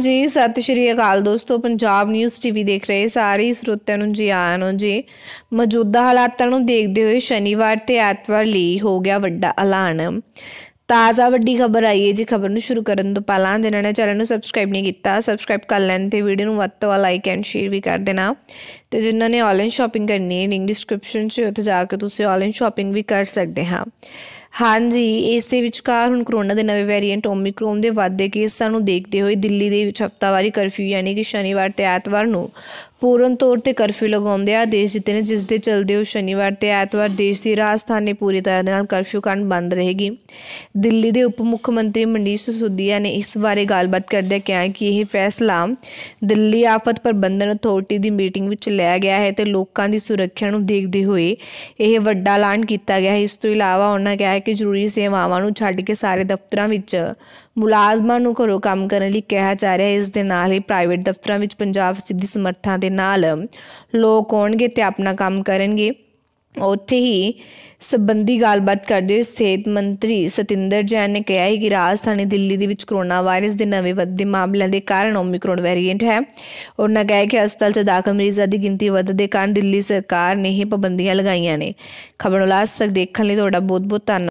ਜੀ ਸਤਿ ਸ਼੍ਰੀ ਅਕਾਲ ਦੋਸਤੋ ਪੰਜਾਬ ਨਿਊਜ਼ ਟੀਵੀ ਦੇਖ ਰਹੇ ਸਾਰੇ ਸਰੋਤਿਆਂ ਨੂੰ ਜੀ ਆਇਆਂ ਨੂੰ ਜੀ ਮੌਜੂਦਾ ਹਾਲਾਤਾਂ ਨੂੰ ਦੇਖਦੇ ਹੋਏ ਸ਼ਨੀਵਾਰ ਤੇ ਐਤਵਾਰ ਲਈ ਹੋ ਗਿਆ ਵੱਡਾ ਐਲਾਨ ਤਾਜ਼ਾ ਵੱਡੀ ਖਬਰ ਆਈ ਹੈ ਜੀ ਖਬਰ ਨੂੰ ਸ਼ੁਰੂ ਕਰਨ ਤੋਂ ਪਹਿਲਾਂ ਜਿਨ੍ਹਾਂ ਨੇ ਚੈਨਲ ਨੂੰ ਸਬਸਕ੍ਰਾਈਬ ਨਹੀਂ ਕੀਤਾ ਸਬਸਕ੍ਰਾਈਬ ਕਰ ਲੈਣ ਤੇ ਵੀਡੀਓ ਨੂੰ ਵੱਧ ਤੋਂ ਵੱਧ ਲਾਈਕ ਐਂਡ ਸ਼ੇਅਰ ਵੀ ਕਰ ਦੇਣਾ ਤੇ ਜਿਨ੍ਹਾਂ ਨੇ ਆਨਲਾਈਨ ਸ਼ਾਪਿੰਗ ਕਰਨੀ ਹੈ ਲਿੰਕ ਡਿਸਕ੍ਰਿਪਸ਼ਨ 'ਚ ਉੱਥੇ ਜਾ ਕੇ ਤੁਸੀਂ ਆਨਲਾਈਨ ਸ਼ਾਪਿੰਗ ਵੀ ਕਰ ਸਕਦੇ ਹਾਂ ਹਾਂਜੀ ਇਸ ਦੇ ਵਿਚਕਾਰ ਹੁਣ ਕਰੋਨਾ ਦੇ ਨਵੇਂ ਵੇਰੀਐਂਟ ਓਮਿਕਰੋਨ ਦੇ ਵਾਧੇ ਕੇਸਾਂ ਨੂੰ ਦੇਖਦੇ ਹੋਏ ਦਿੱਲੀ ਦੇ ਵਿੱਚ ਹਫ਼ਤਾਵਾਰੀ ਕਰਫਿਊ ਯਾਨੀ ਕਿ ਸ਼ਨੀਵਾਰ ਤੇ ਐਤਵਾਰ ਨੂੰ ਪੂਰਨ ਤੌਰ ਤੇ ਕਰਫਿਊ ਲਗਾਉਂਦੇ ਆ ਦੇਸ਼ ਜਿੱਤੇ ਨੇ ਜਿਸ ਦੇ ਚਲਦੇ ਉਹ ਸ਼ਨੀਵਾਰ ਤੇ ਐਤਵਾਰ ਦੇਸ਼ ਦੀ ਰਾਜਧਾਨੀ ਪੂਰੀ ਤਰ੍ਹਾਂ ਨਾਲ ਕਰਫਿਊ ਕਾਰਨ ਬੰਦ ਰਹੇਗੀ ਦਿੱਲੀ ਦੇ ਉਪ ਮੁੱਖ ਮੰਤਰੀ ਮਨੀਸ਼ ਸੁਸੋਦੀਆ ਨੇ ਇਸ ਬਾਰੇ ਗੱਲਬਾਤ ਕਰਦੇ ਕਿਹਾ ਕਿ ਇਹ ਫੈਸਲਾ ਦਿੱਲੀ ਆਫਤ ਪ੍ਰਬੰਧਨ ਅਥਾਰਟੀ ਦੀ ਮੀਟਿੰਗ ਵਿੱਚ ਲਿਆ ਗਿਆ ਹੈ ਤੇ ਲੋਕਾਂ ਦੀ ਸੁਰੱਖਿਆ ਨੂੰ ਦੇਖਦੇ ਹੋਏ ਇਹ ਵੱਡਾ ਐਲਾਨ ਕੀਤਾ ਗਿਆ ਹੈ ਇਸ ਤੋਂ ਇਲਾਵਾ ਉਹਨਾਂ ਕਿਹਾ ਕਿ ਜ਼ਰੂਰੀ ਸੇਵਾਵਾਂ ਨੂੰ ਛੱਡ ਕੇ ਸਾਰੇ ਦਫ਼ਤਰਾਂ ਵਿੱਚ ਮੁਲਾਜ਼ਮਾਂ ਨੂੰ ਘਰੋਂ ਕੰਮ ਕਰਨ ਲਈ ਕਿਹਾ ਜਾ ਰਿਹਾ ਹੈ ਇਸ ਦੇ ਨਾਲ ਹੀ ਪ੍ਰਾਈਵੇਟ ਦਫ਼ਤਰਾਂ ਵਿੱਚ ਪੰਜਾਬ ਸਿੱਧੀ ਸਮਰੱਥਾ ਦੇ ਨਾਲ ਲੋਕ ਆਉਣਗੇ ਤੇ ਆਪਣਾ ਕੰਮ ਕਰਨਗੇ ਉੱਥੇ ਹੀ ਸਬੰਧੀ ਗੱਲਬਾਤ ਕਰਦੇ ਹੋਏ ਸਿਹਤ ਮੰਤਰੀ ਸਤਿੰਦਰ ਜੈਨ ਨੇ ਕਿਹਾ ਹੈ ਕਿ ਰਾਜਧਾਨੀ ਦਿੱਲੀ ਦੇ ਵਿੱਚ ਕਰੋਨਾ ਵਾਇਰਸ ਦੇ ਨਵੇਂ ਵੱਧਦੇ ਮਾਮਲਿਆਂ ਦੇ ਕਾਰਨ ਓਮਿਕਰੋਨ ਵੈਰੀਐਂਟ ਹੈ ਉਹਨਾਂ ਕਹੇ ਕਿ ਹਸਪਤਾਲ 'ਚ ਦਾਖਲ ਮਰੀਜ਼ਾਂ ਦੀ ਗਿਣਤੀ ਵੱਧਦੇ ਕਾਰਨ ਦਿੱਲੀ ਸਰਕਾਰ ਨੇ ਇਹ ਪਾਬੰਦੀਆਂ ਲਗਾਈਆਂ ਨੇ ਖਬਰ ਉਲਾਸ ਤੱਕ ਦੇਖਣ ਲਈ ਤੁਹਾਡਾ ਬਹੁਤ ਬਹੁਤ ਧੰਨਵਾਦ